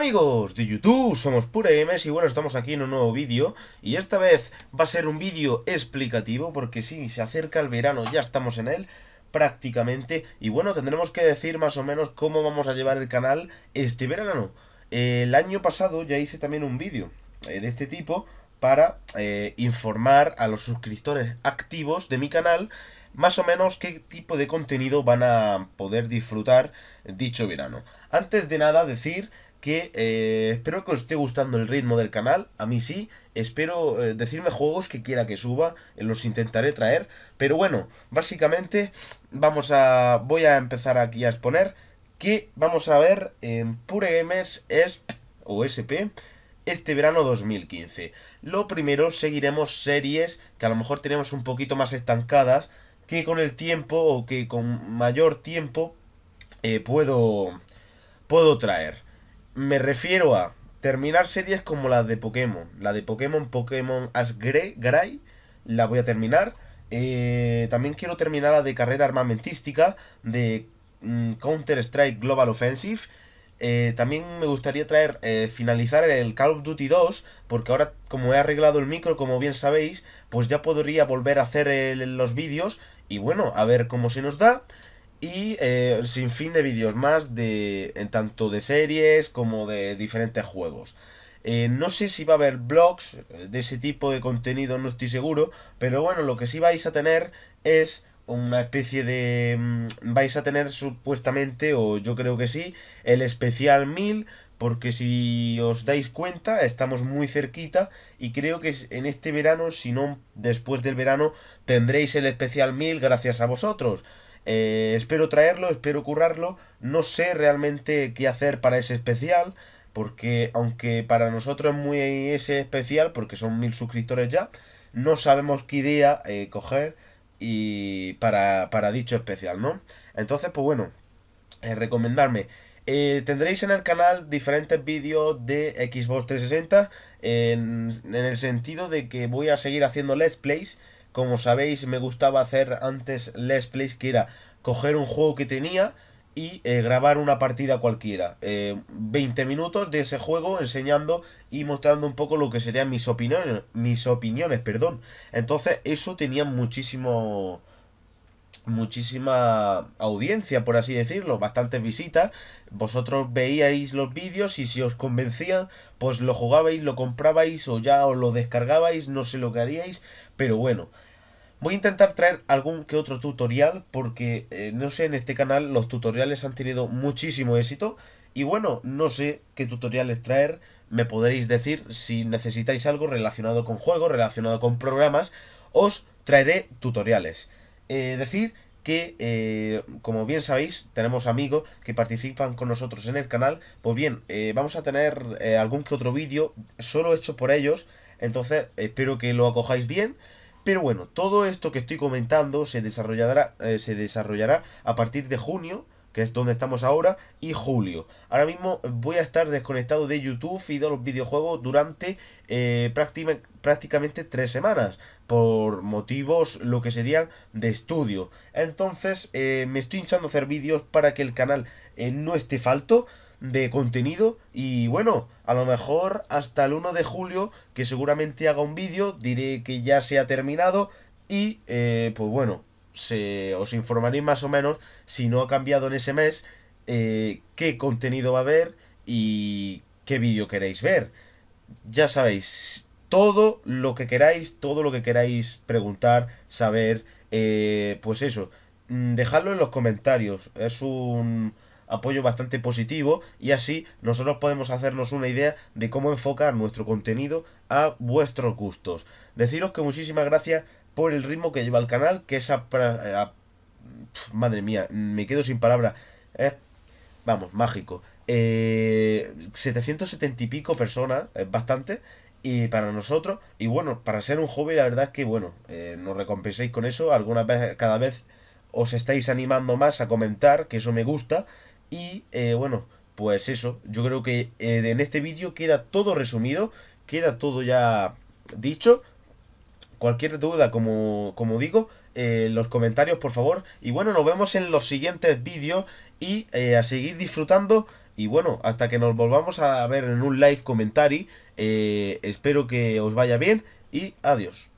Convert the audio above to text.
amigos de YouTube, somos Pura Games y bueno, estamos aquí en un nuevo vídeo y esta vez va a ser un vídeo explicativo porque si, se acerca el verano, ya estamos en él prácticamente y bueno, tendremos que decir más o menos cómo vamos a llevar el canal este verano. el año pasado ya hice también un vídeo eh, de este tipo para eh, informar a los suscriptores activos de mi canal más o menos qué tipo de contenido van a poder disfrutar dicho verano. Antes de nada decir que eh, espero que os esté gustando el ritmo del canal, a mí sí, espero eh, decirme juegos que quiera que suba, eh, los intentaré traer, pero bueno, básicamente vamos a, voy a empezar aquí a exponer que vamos a ver en Pure Gamers ESP o SP este verano 2015. Lo primero, seguiremos series que a lo mejor tenemos un poquito más estancadas, que con el tiempo o que con mayor tiempo puedo, puedo traer. Me refiero a terminar series como la de Pokémon. La de Pokémon, Pokémon Ash Grey, la voy a terminar. Eh, también quiero terminar la de carrera armamentística de mm, Counter-Strike Global Offensive. Eh, también me gustaría traer, eh, finalizar el Call of Duty 2, porque ahora como he arreglado el micro, como bien sabéis, pues ya podría volver a hacer los vídeos y bueno, a ver cómo se nos da y eh, sin fin de vídeos más de en tanto de series como de diferentes juegos. Eh, no sé si va a haber blogs eh, de ese tipo de contenido, no estoy seguro, pero bueno, lo que sí vais a tener es una especie de... Mm, vais a tener supuestamente, o yo creo que sí, el especial 1000 porque si os dais cuenta estamos muy cerquita y creo que en este verano, si no después del verano, tendréis el especial 1000 gracias a vosotros. Eh, espero traerlo, espero currarlo, no sé realmente qué hacer para ese especial, porque aunque para nosotros es muy ese especial, porque son 1000 suscriptores ya, no sabemos qué idea eh, coger y para, para dicho especial, ¿no? Entonces, pues bueno, eh, recomendarme eh, tendréis en el canal diferentes vídeos de Xbox 360 en, el sentido de que voy a seguir haciendo let's plays. Como sabéis me gustaba hacer antes let's plays que era coger un juego que tenía y eh, grabar una partida cualquiera. 20 eh, minutos de ese juego enseñando y mostrando un poco lo que serían mis opiniones. Mis opiniones, perdón. Entonces eso tenía muchísimo muchísima audiencia, por así decirlo, bastantes visitas. Vosotros veíais los vídeos y si os convencían, pues lo jugabais, lo comprabais o ya os lo descargabais, no sé lo que haríais, pero bueno. Voy a intentar traer algún que otro tutorial porque, eh, no sé, en este canal los tutoriales han tenido muchísimo éxito. Y bueno, no sé qué tutoriales traer, me podréis decir si necesitáis algo relacionado con juegos, relacionado con programas, os traeré tutoriales. Eh, decir que, eh, como bien sabéis, tenemos amigos que participan con nosotros en el canal. Pues bien, eh, vamos a tener algún que otro vídeo solo hecho por ellos. Entonces, espero que lo acojáis bien. Pero bueno, todo esto que estoy comentando se desarrollará, se desarrollará a partir de junio que es donde estamos ahora, y julio. Ahora mismo voy a estar desconectado de YouTube y de los videojuegos durante eh, prácticamente tres semanas, por motivos lo que serían de estudio. Entonces eh, me estoy hinchando a hacer vídeos para que el canal eh, no esté falto de contenido y bueno, a lo mejor hasta el 1 de julio que seguramente haga un vídeo, diré que ya se ha terminado y pues bueno, se, os informaréis más o menos, si no ha cambiado en ese mes, eh, qué contenido va a haber y qué vídeo queréis ver. Ya sabéis, todo lo que queráis, todo lo que queráis preguntar, saber, eh, pues eso, mm, dejadlo en los comentarios. Es un apoyo bastante positivo y así nosotros podemos hacernos una idea de cómo enfocar nuestro contenido a vuestros gustos. Deciros que muchísimas gracias por el ritmo que lleva el canal, que es eh, a, madre mía, me quedo sin palabras... Eh, vamos, mágico. 770 eh, y pico personas, es bastante. Y para nosotros, y bueno, para ser un joven... la verdad es que bueno, nos recompenséis con eso. Algunas veces, cada vez os estáis animando más a comentar, que eso me gusta. Y bueno, pues eso, yo creo que en este vídeo queda todo resumido, queda todo ya dicho. Cualquier duda, como, como digo, eh, los comentarios, por favor. Y bueno, nos vemos en los siguientes vídeos y eh, a seguir disfrutando. Y bueno, hasta que nos volvamos a ver en un live commentary, eh, espero que os vaya bien y adiós.